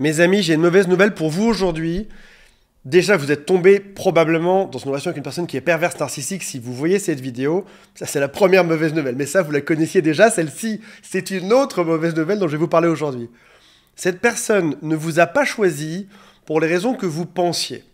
Mes amis, j'ai une mauvaise nouvelle pour vous aujourd'hui. Déjà, vous êtes tombé probablement dans une relation avec une personne qui est perverse narcissique si vous voyez cette vidéo. Ça, c'est la première mauvaise nouvelle. Mais ça, vous la connaissiez déjà, celle-ci. C'est une autre mauvaise nouvelle dont je vais vous parler aujourd'hui. Cette personne ne vous a pas choisi pour les raisons que vous pensiez.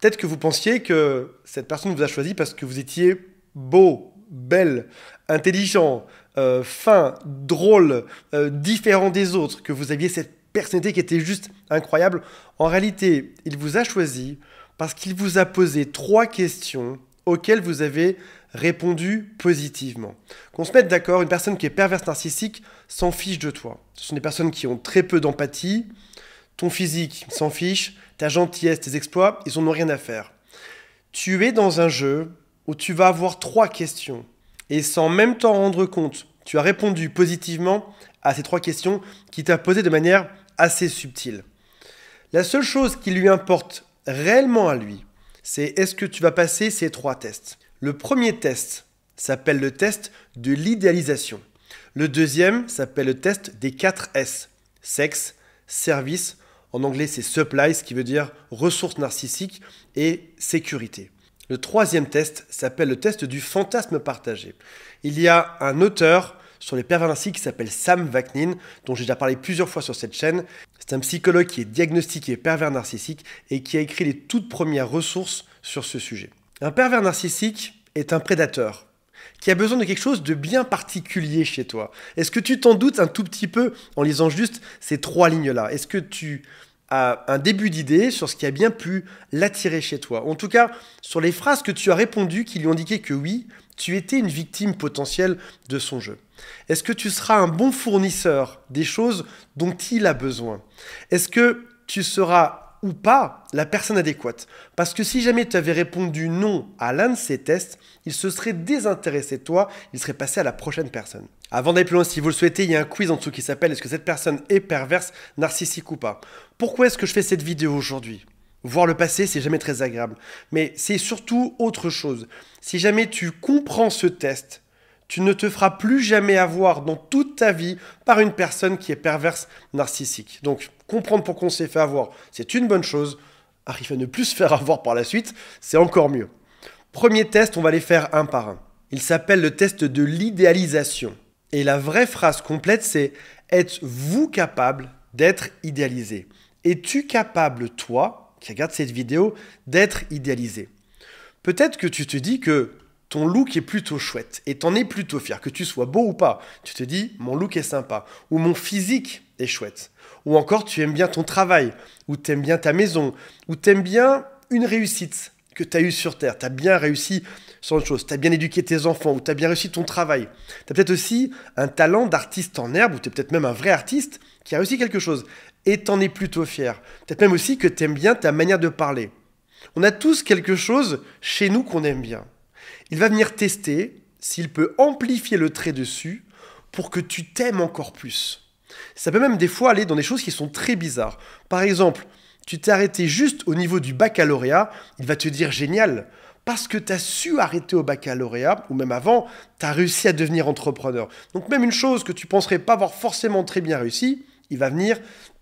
Peut-être que vous pensiez que cette personne vous a choisi parce que vous étiez beau, belle, intelligent, euh, fin, drôle, euh, différent des autres, que vous aviez cette personnalité qui était juste incroyable. En réalité, il vous a choisi parce qu'il vous a posé trois questions auxquelles vous avez répondu positivement. Qu'on se mette d'accord, une personne qui est perverse narcissique s'en fiche de toi. Ce sont des personnes qui ont très peu d'empathie, ton physique s'en fiche, ta gentillesse, tes exploits, ils n'en ont rien à faire. Tu es dans un jeu où tu vas avoir trois questions et sans même t'en rendre compte, tu as répondu positivement à ces trois questions qui t'a posé de manière assez subtil. La seule chose qui lui importe réellement à lui, c'est est-ce que tu vas passer ces trois tests. Le premier test s'appelle le test de l'idéalisation. Le deuxième s'appelle le test des quatre S. Sexe, service, en anglais c'est supply, ce qui veut dire ressources narcissiques, et sécurité. Le troisième test s'appelle le test du fantasme partagé. Il y a un auteur, sur les pervers narcissiques qui s'appelle Sam Vaknin, dont j'ai déjà parlé plusieurs fois sur cette chaîne. C'est un psychologue qui est diagnostiqué pervers narcissique et qui a écrit les toutes premières ressources sur ce sujet. Un pervers narcissique est un prédateur qui a besoin de quelque chose de bien particulier chez toi. Est-ce que tu t'en doutes un tout petit peu en lisant juste ces trois lignes-là Est-ce que tu as un début d'idée sur ce qui a bien pu l'attirer chez toi. En tout cas, sur les phrases que tu as répondues qui lui ont indiqué que oui, tu étais une victime potentielle de son jeu Est-ce que tu seras un bon fournisseur des choses dont il a besoin Est-ce que tu seras ou pas la personne adéquate. Parce que si jamais tu avais répondu non à l'un de ces tests, il se serait désintéressé de toi, il serait passé à la prochaine personne. Avant d'aller plus loin, si vous le souhaitez, il y a un quiz en dessous qui s'appelle Est-ce que cette personne est perverse, narcissique ou pas Pourquoi est-ce que je fais cette vidéo aujourd'hui Voir le passé, c'est jamais très agréable. Mais c'est surtout autre chose. Si jamais tu comprends ce test, tu ne te feras plus jamais avoir dans toute ta vie par une personne qui est perverse, narcissique. Donc, comprendre pourquoi on s'est fait avoir, c'est une bonne chose. Arriver à ne plus se faire avoir par la suite, c'est encore mieux. Premier test, on va les faire un par un. Il s'appelle le test de l'idéalisation. Et la vraie phrase complète, c'est Êtes-vous capable d'être idéalisé Es-tu capable, toi, qui regarde cette vidéo d'être idéalisé. Peut-être que tu te dis que ton look est plutôt chouette et t'en es plutôt fier, que tu sois beau ou pas. Tu te dis mon look est sympa ou mon physique est chouette. Ou encore tu aimes bien ton travail ou t'aimes bien ta maison ou t'aimes bien une réussite que tu as eue sur Terre. Tu as bien réussi sur autre chose, tu as bien éduqué tes enfants ou tu as bien réussi ton travail. Tu as peut-être aussi un talent d'artiste en herbe ou tu es peut-être même un vrai artiste qui a réussi quelque chose et t'en es plutôt fier. Peut-être même aussi que t'aimes bien ta manière de parler. On a tous quelque chose chez nous qu'on aime bien. Il va venir tester s'il peut amplifier le trait dessus pour que tu t'aimes encore plus. Ça peut même des fois aller dans des choses qui sont très bizarres. Par exemple, tu t'es arrêté juste au niveau du baccalauréat, il va te dire génial, parce que tu as su arrêter au baccalauréat, ou même avant, tu as réussi à devenir entrepreneur. Donc même une chose que tu penserais pas avoir forcément très bien réussi, il va venir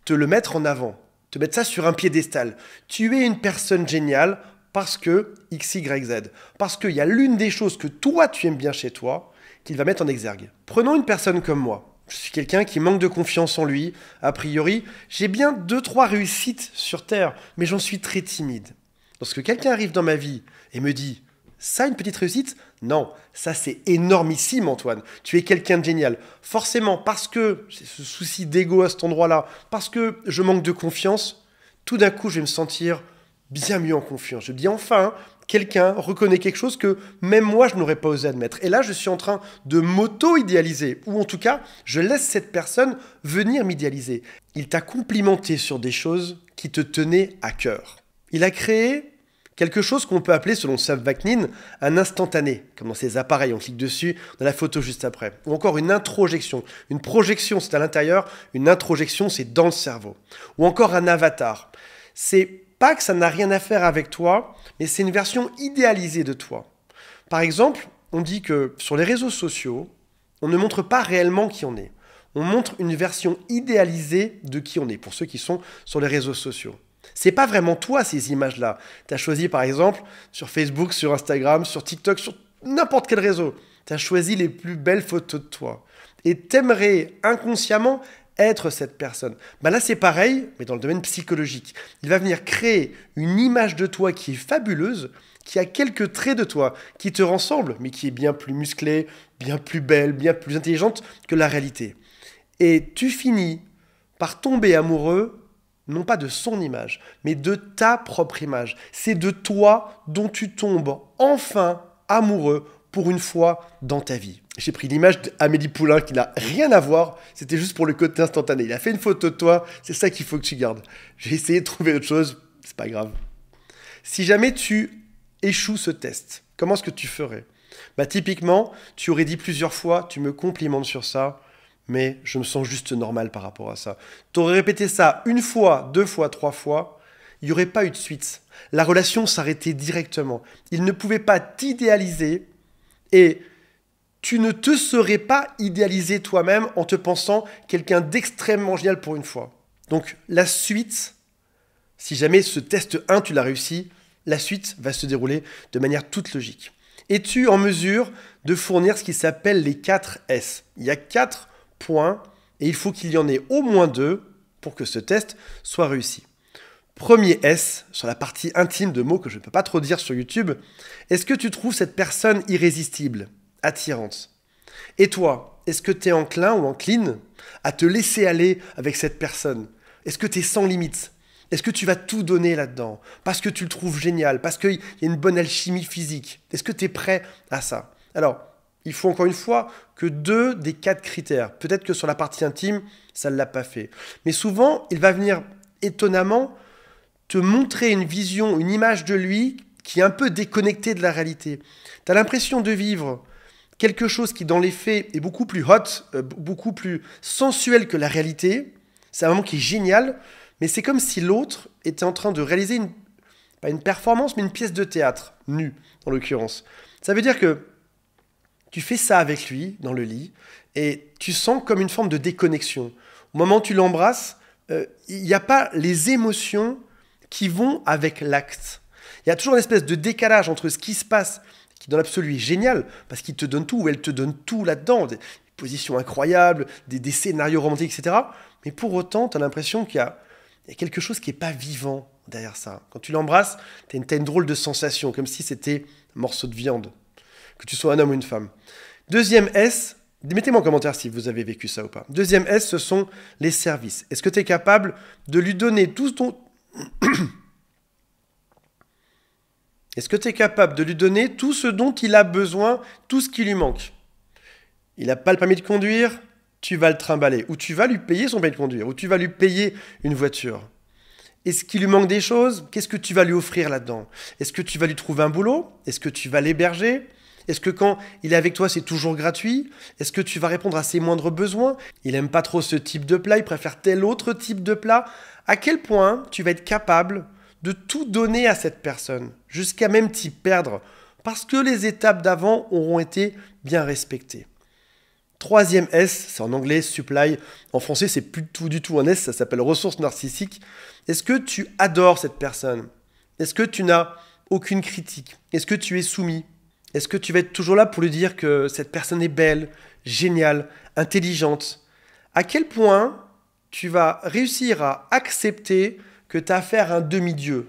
te le mettre en avant, te mettre ça sur un piédestal. Tu es une personne géniale parce que X, Y, Z. Parce qu'il y a l'une des choses que toi tu aimes bien chez toi qu'il va mettre en exergue. Prenons une personne comme moi. Je suis quelqu'un qui manque de confiance en lui. A priori, j'ai bien deux, trois réussites sur Terre, mais j'en suis très timide. Lorsque quelqu'un arrive dans ma vie et me dit ça, une petite réussite Non, ça c'est énormissime Antoine. Tu es quelqu'un de génial. Forcément, parce que c'est ce souci d'ego à cet endroit-là, parce que je manque de confiance, tout d'un coup je vais me sentir bien mieux en confiance. Je me dis enfin, quelqu'un reconnaît quelque chose que même moi je n'aurais pas osé admettre. Et là, je suis en train de m'auto-idéaliser, ou en tout cas, je laisse cette personne venir m'idéaliser. Il t'a complimenté sur des choses qui te tenaient à cœur. Il a créé Quelque chose qu'on peut appeler, selon Sav un instantané, comme dans ces appareils, on clique dessus, dans la photo juste après. Ou encore une introjection. Une projection, c'est à l'intérieur, une introjection, c'est dans le cerveau. Ou encore un avatar. C'est pas que ça n'a rien à faire avec toi, mais c'est une version idéalisée de toi. Par exemple, on dit que sur les réseaux sociaux, on ne montre pas réellement qui on est. On montre une version idéalisée de qui on est, pour ceux qui sont sur les réseaux sociaux. C'est pas vraiment toi ces images-là. Tu as choisi par exemple sur Facebook, sur Instagram, sur TikTok, sur n'importe quel réseau. Tu as choisi les plus belles photos de toi. Et t'aimerais inconsciemment être cette personne. Bah là, c'est pareil, mais dans le domaine psychologique. Il va venir créer une image de toi qui est fabuleuse, qui a quelques traits de toi, qui te ressemble, mais qui est bien plus musclée, bien plus belle, bien plus intelligente que la réalité. Et tu finis par tomber amoureux non pas de son image, mais de ta propre image. C'est de toi dont tu tombes enfin amoureux pour une fois dans ta vie. J'ai pris l'image d'Amélie Poulain qui n'a rien à voir, c'était juste pour le côté instantané. Il a fait une photo de toi, c'est ça qu'il faut que tu gardes. J'ai essayé de trouver autre chose, c'est pas grave. Si jamais tu échoues ce test, comment est-ce que tu ferais Bah typiquement, tu aurais dit plusieurs fois, tu me complimentes sur ça, mais je me sens juste normal par rapport à ça. T'aurais répété ça une fois, deux fois, trois fois, il n'y aurait pas eu de suite. La relation s'arrêtait directement. Il ne pouvait pas t'idéaliser et tu ne te serais pas idéalisé toi-même en te pensant quelqu'un d'extrêmement génial pour une fois. Donc la suite, si jamais ce test 1 tu l'as réussi, la suite va se dérouler de manière toute logique. Es-tu en mesure de fournir ce qui s'appelle les 4 S Il y a 4 Point. et il faut qu'il y en ait au moins deux pour que ce test soit réussi. Premier S, sur la partie intime de mots que je ne peux pas trop dire sur YouTube, est-ce que tu trouves cette personne irrésistible, attirante Et toi, est-ce que tu es enclin ou encline à te laisser aller avec cette personne Est-ce que tu es sans limites Est-ce que tu vas tout donner là-dedans Parce que tu le trouves génial, parce qu'il y a une bonne alchimie physique Est-ce que tu es prêt à ça Alors, il faut encore une fois que deux des quatre critères. Peut-être que sur la partie intime, ça ne l'a pas fait. Mais souvent, il va venir étonnamment te montrer une vision, une image de lui qui est un peu déconnectée de la réalité. Tu as l'impression de vivre quelque chose qui, dans les faits, est beaucoup plus hot, euh, beaucoup plus sensuel que la réalité. C'est un moment qui est génial, mais c'est comme si l'autre était en train de réaliser une, pas une performance, mais une pièce de théâtre, nue en l'occurrence. Ça veut dire que tu fais ça avec lui dans le lit et tu sens comme une forme de déconnexion. Au moment où tu l'embrasses, euh, il n'y a pas les émotions qui vont avec l'acte. Il y a toujours une espèce de décalage entre ce qui se passe, qui dans l'absolu est génial, parce qu'il te donne tout, ou elle te donne tout là-dedans, des positions incroyables, des, scénarios romantiques, etc. Mais pour autant, tu as l'impression qu'il y, a, quelque chose qui n'est pas vivant derrière ça. Quand tu l'embrasses, tu as une drôle de sensation, comme si c'était un morceau de viande que tu sois un homme ou une femme. Deuxième S, mettez-moi en commentaire si vous avez vécu ça ou pas. Deuxième S, ce sont les services. Est-ce que tu es capable de lui donner tout dont... Est-ce que tu es capable de lui donner tout ce dont il a besoin, tout ce qui lui manque Il n'a pas le permis de conduire, tu vas le trimballer. Ou tu vas lui payer son permis de conduire, ou tu vas lui payer une voiture. Est-ce qu'il lui manque des choses Qu'est-ce que tu vas lui offrir là-dedans Est-ce que tu vas lui trouver un boulot Est-ce que tu vas l'héberger est-ce que quand il est avec toi, c'est toujours gratuit Est-ce que tu vas répondre à ses moindres besoins Il n'aime pas trop ce type de plat, il préfère tel autre type de plat. À quel point tu vas être capable de tout donner à cette personne, jusqu'à même t'y perdre, parce que les étapes d'avant auront été bien respectées. Troisième S, c'est en anglais supply. En français, c'est plus tout du tout un S, ça s'appelle ressource narcissique. Est-ce que tu adores cette personne Est-ce que tu n'as aucune critique Est-ce que tu es soumis est-ce que tu vas être toujours là pour lui dire que cette personne est belle, géniale, intelligente À quel point tu vas réussir à accepter que tu as affaire à un demi-dieu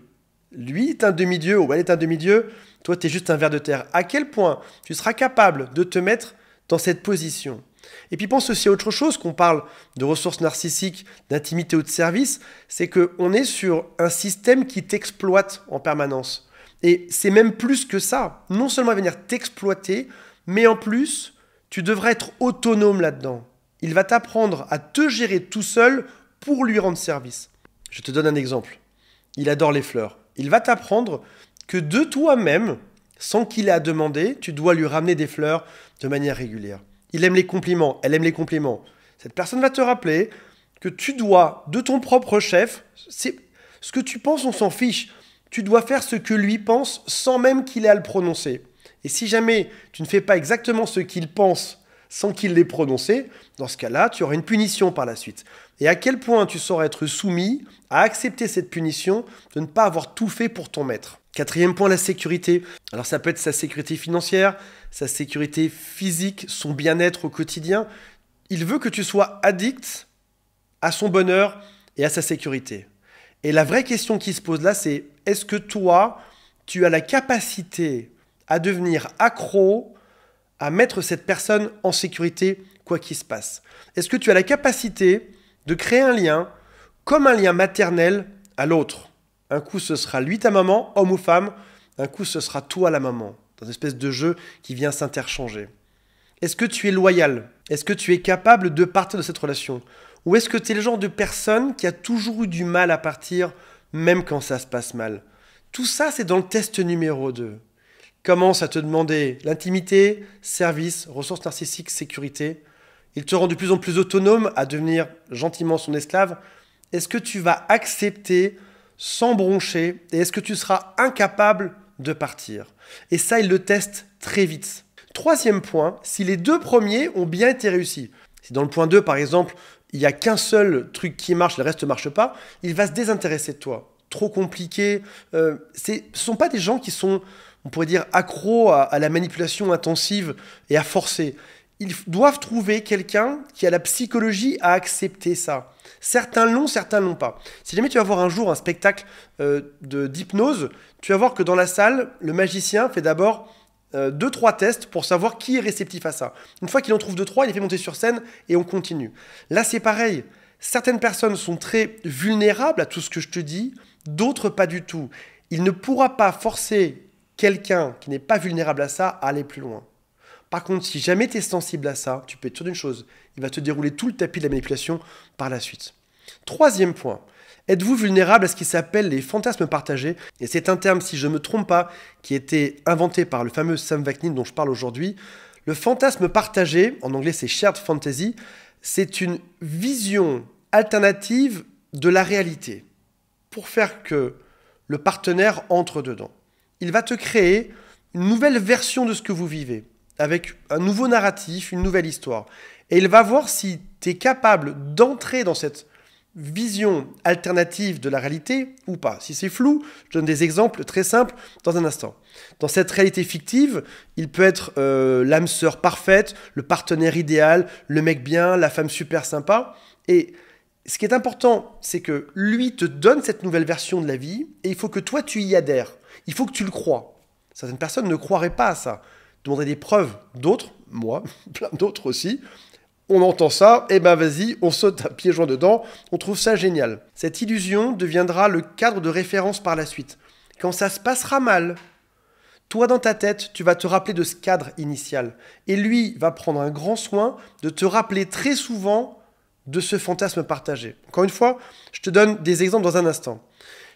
Lui est un demi-dieu ou elle est un demi-dieu, toi tu es juste un ver de terre. À quel point tu seras capable de te mettre dans cette position et puis pense aussi à autre chose qu'on parle de ressources narcissiques, d'intimité ou de service, c'est qu'on est sur un système qui t'exploite en permanence. Et c'est même plus que ça. Non seulement venir t'exploiter, mais en plus, tu devrais être autonome là-dedans. Il va t'apprendre à te gérer tout seul pour lui rendre service. Je te donne un exemple. Il adore les fleurs. Il va t'apprendre que de toi-même, sans qu'il ait à demander, tu dois lui ramener des fleurs de manière régulière. Il aime les compliments, elle aime les compliments. Cette personne va te rappeler que tu dois, de ton propre chef, c'est ce que tu penses, on s'en fiche tu dois faire ce que lui pense sans même qu'il ait à le prononcer. Et si jamais tu ne fais pas exactement ce qu'il pense sans qu'il l'ait prononcé, dans ce cas-là, tu auras une punition par la suite. Et à quel point tu sauras être soumis à accepter cette punition de ne pas avoir tout fait pour ton maître. Quatrième point, la sécurité. Alors ça peut être sa sécurité financière, sa sécurité physique, son bien-être au quotidien. Il veut que tu sois addict à son bonheur et à sa sécurité. Et la vraie question qui se pose là, c'est est-ce que toi, tu as la capacité à devenir accro, à mettre cette personne en sécurité, quoi qu'il se passe Est-ce que tu as la capacité de créer un lien comme un lien maternel à l'autre Un coup, ce sera lui ta maman, homme ou femme, un coup, ce sera toi la maman, dans une espèce de jeu qui vient s'interchanger. Est-ce que tu es loyal Est-ce que tu es capable de partir de cette relation Ou est-ce que tu es le genre de personne qui a toujours eu du mal à partir même quand ça se passe mal. Tout ça, c'est dans le test numéro 2. Commence à te demander l'intimité, service, ressources narcissiques, sécurité. Il te rend de plus en plus autonome à devenir gentiment son esclave. Est-ce que tu vas accepter sans broncher et est-ce que tu seras incapable de partir Et ça, il le teste très vite. Troisième point, si les deux premiers ont bien été réussis. Si dans le point 2, par exemple, il n'y a qu'un seul truc qui marche, le reste marche pas, il va se désintéresser de toi. Trop compliqué. Euh, ce ne sont pas des gens qui sont, on pourrait dire, accros à, la manipulation intensive et à forcer. Ils doivent trouver quelqu'un qui a la psychologie à accepter ça. Certains l'ont, certains l'ont pas. Si jamais tu vas voir un jour un spectacle euh, d'hypnose, tu vas voir que dans la salle, le magicien fait d'abord euh, deux, trois tests pour savoir qui est réceptif à ça. Une fois qu'il en trouve deux, trois, il est fait monter sur scène et on continue. Là, c'est pareil. Certaines personnes sont très vulnérables à tout ce que je te dis, d'autres pas du tout. Il ne pourra pas forcer quelqu'un qui n'est pas vulnérable à ça à aller plus loin. Par contre, si jamais tu es sensible à ça, tu peux être sûr d'une chose, il va te dérouler tout le tapis de la manipulation par la suite. Troisième point, Êtes-vous vulnérable à ce qui s'appelle les fantasmes partagés Et c'est un terme, si je ne me trompe pas, qui a été inventé par le fameux Sam Vaknin dont je parle aujourd'hui. Le fantasme partagé, en anglais c'est shared fantasy, c'est une vision alternative de la réalité pour faire que le partenaire entre dedans. Il va te créer une nouvelle version de ce que vous vivez, avec un nouveau narratif, une nouvelle histoire. Et il va voir si tu es capable d'entrer dans cette vision alternative de la réalité ou pas. Si c'est flou, je donne des exemples très simples dans un instant. Dans cette réalité fictive, il peut être euh, l'âme sœur parfaite, le partenaire idéal, le mec bien, la femme super sympa. Et ce qui est important, c'est que lui te donne cette nouvelle version de la vie et il faut que toi tu y adhères. Il faut que tu le crois. Certaines personnes ne croiraient pas à ça. Demander des preuves, d'autres, moi, plein d'autres aussi, on entend ça, et eh ben vas-y, on saute à pieds joints dedans, on trouve ça génial. Cette illusion deviendra le cadre de référence par la suite. Quand ça se passera mal, toi dans ta tête, tu vas te rappeler de ce cadre initial. Et lui va prendre un grand soin de te rappeler très souvent de ce fantasme partagé. Encore une fois, je te donne des exemples dans un instant.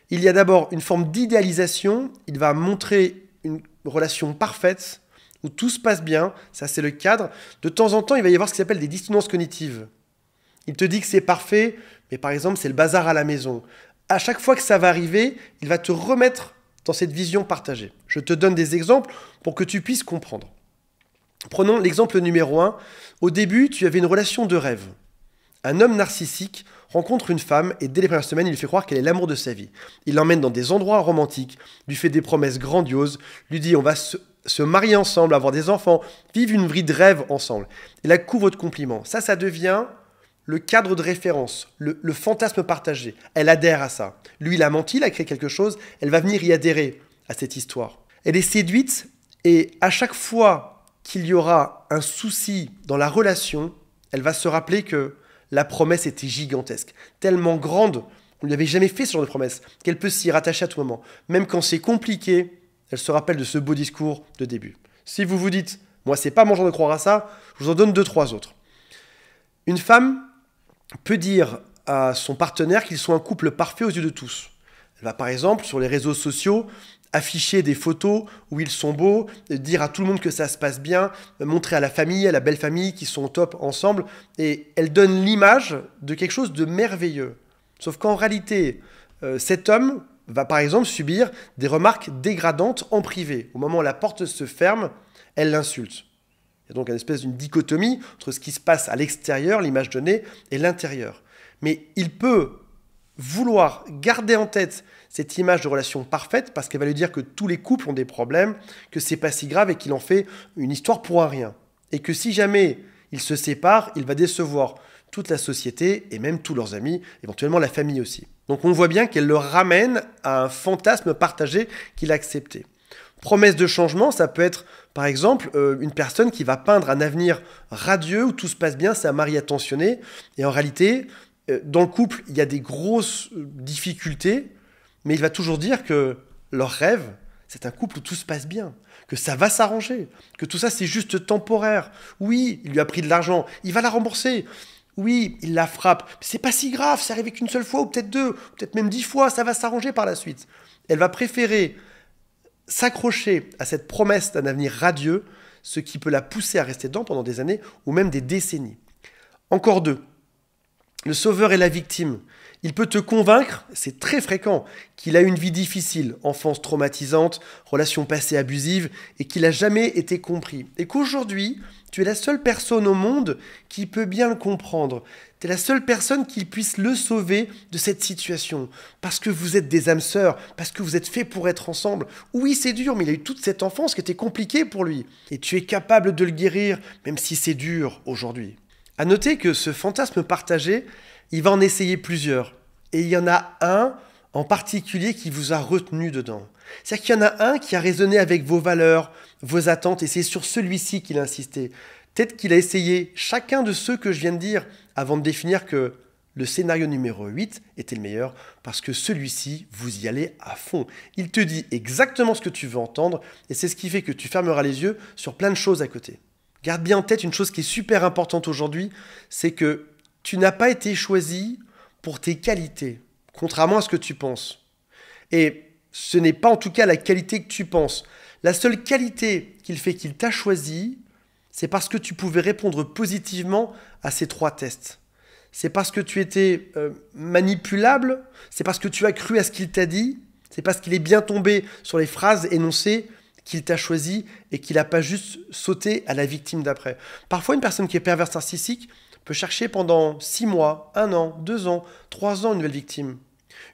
Il y a d'abord une forme d'idéalisation, il va montrer une relation parfaite, où tout se passe bien, ça c'est le cadre. De temps en temps, il va y avoir ce qu'il appelle des dissonances cognitives. Il te dit que c'est parfait, mais par exemple, c'est le bazar à la maison. À chaque fois que ça va arriver, il va te remettre dans cette vision partagée. Je te donne des exemples pour que tu puisses comprendre. Prenons l'exemple numéro 1. Au début, tu avais une relation de rêve. Un homme narcissique rencontre une femme et dès les premières semaines, il lui fait croire qu'elle est l'amour de sa vie. Il l'emmène dans des endroits romantiques, lui fait des promesses grandioses, lui dit on va se se marier ensemble, avoir des enfants, vivre une vie de rêve ensemble. Et là, couvre de compliments. Ça, ça devient le cadre de référence, le, fantasme partagé. Elle adhère à ça. Lui, il a menti, il a créé quelque chose, elle va venir y adhérer à cette histoire. Elle est séduite et à chaque fois qu'il y aura un souci dans la relation, elle va se rappeler que la promesse était gigantesque, tellement grande, on ne lui avait jamais fait ce genre de promesse, qu'elle peut s'y rattacher à tout moment. Même quand c'est compliqué, elle se rappelle de ce beau discours de début. Si vous vous dites, moi c'est pas mon genre de croire à ça, je vous en donne deux, trois autres. Une femme peut dire à son partenaire qu'ils sont un couple parfait aux yeux de tous. Elle va par exemple sur les réseaux sociaux afficher des photos où ils sont beaux, dire à tout le monde que ça se passe bien, montrer à la famille, à la belle famille qu'ils sont au top ensemble, et elle donne l'image de quelque chose de merveilleux. Sauf qu'en réalité, euh, cet homme va par exemple subir des remarques dégradantes en privé. Au moment où la porte se ferme, elle l'insulte. Il y a donc une espèce d'une dichotomie entre ce qui se passe à l'extérieur, l'image donnée, et l'intérieur. Mais il peut vouloir garder en tête cette image de relation parfaite parce qu'elle va lui dire que tous les couples ont des problèmes, que c'est pas si grave et qu'il en fait une histoire pour un rien. Et que si jamais il se sépare, il va décevoir toute la société et même tous leurs amis, éventuellement la famille aussi. Donc on voit bien qu'elle le ramène à un fantasme partagé qu'il a accepté. Promesse de changement, ça peut être par exemple euh, une personne qui va peindre un avenir radieux où tout se passe bien, c'est un mari attentionné, et en réalité, euh, dans le couple, il y a des grosses euh, difficultés, mais il va toujours dire que leur rêve, c'est un couple où tout se passe bien, que ça va s'arranger, que tout ça c'est juste temporaire. Oui, il lui a pris de l'argent, il va la rembourser. Oui, il la frappe. C'est pas si grave, ça arrivé qu'une seule fois ou peut-être deux, peut-être même dix fois, ça va s'arranger par la suite. Elle va préférer s'accrocher à cette promesse d'un avenir radieux, ce qui peut la pousser à rester dedans pendant des années ou même des décennies. Encore deux. Le sauveur et la victime. Il peut te convaincre, c'est très fréquent, qu'il a une vie difficile, enfance traumatisante, relations passées abusives, et qu'il n'a jamais été compris. Et qu'aujourd'hui, tu es la seule personne au monde qui peut bien le comprendre. Tu es la seule personne qui puisse le sauver de cette situation. Parce que vous êtes des âmes sœurs, parce que vous êtes faits pour être ensemble. Oui, c'est dur, mais il a eu toute cette enfance qui était compliquée pour lui. Et tu es capable de le guérir, même si c'est dur aujourd'hui. À noter que ce fantasme partagé, il va en essayer plusieurs. Et il y en a un en particulier qui vous a retenu dedans. C'est-à-dire qu'il y en a un qui a résonné avec vos valeurs, vos attentes, et c'est sur celui-ci qu'il a insisté. Peut-être qu'il a essayé chacun de ceux que je viens de dire avant de définir que le scénario numéro 8 était le meilleur parce que celui-ci, vous y allez à fond. Il te dit exactement ce que tu veux entendre et c'est ce qui fait que tu fermeras les yeux sur plein de choses à côté. Garde bien en tête une chose qui est super importante aujourd'hui, c'est que tu n'as pas été choisi pour tes qualités, contrairement à ce que tu penses. Et ce n'est pas en tout cas la qualité que tu penses. La seule qualité qu'il fait qu'il t'a choisi, c'est parce que tu pouvais répondre positivement à ces trois tests. C'est parce que tu étais euh, manipulable, c'est parce que tu as cru à ce qu'il t'a dit, c'est parce qu'il est bien tombé sur les phrases énoncées qu'il t'a choisi et qu'il n'a pas juste sauté à la victime d'après. Parfois, une personne qui est perverse narcissique, peut chercher pendant 6 mois, 1 an, 2 ans, 3 ans une nouvelle victime.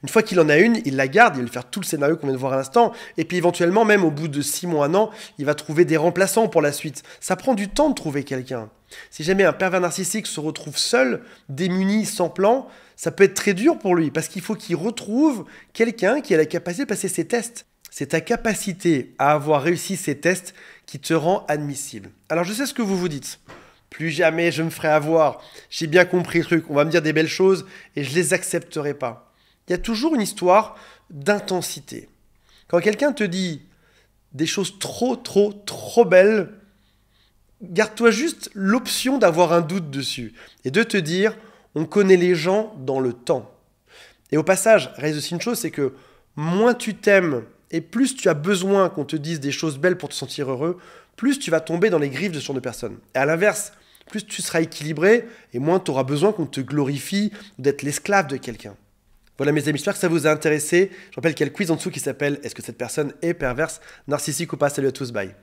Une fois qu'il en a une, il la garde, il va faire tout le scénario qu'on vient de voir à l'instant, et puis éventuellement, même au bout de 6 mois, 1 an, il va trouver des remplaçants pour la suite. Ça prend du temps de trouver quelqu'un. Si jamais un pervers narcissique se retrouve seul, démuni, sans plan, ça peut être très dur pour lui, parce qu'il faut qu'il retrouve quelqu'un qui a la capacité de passer ses tests. C'est ta capacité à avoir réussi ces tests qui te rend admissible. Alors je sais ce que vous vous dites. Plus jamais je me ferai avoir. J'ai bien compris le truc. On va me dire des belles choses et je les accepterai pas. Il y a toujours une histoire d'intensité. Quand quelqu'un te dit des choses trop, trop, trop belles, garde-toi juste l'option d'avoir un doute dessus et de te dire on connaît les gens dans le temps. Et au passage, reste aussi une chose, c'est que moins tu t'aimes et plus tu as besoin qu'on te dise des choses belles pour te sentir heureux, plus tu vas tomber dans les griffes de ce genre de personnes. Et à l'inverse, plus tu seras équilibré et moins tu auras besoin qu'on te glorifie ou d'être l'esclave de quelqu'un. Voilà mes amis, j'espère que ça vous a intéressé. Je rappelle qu'il y a le quiz en dessous qui s'appelle Est-ce que cette personne est perverse, narcissique ou pas Salut à tous, bye.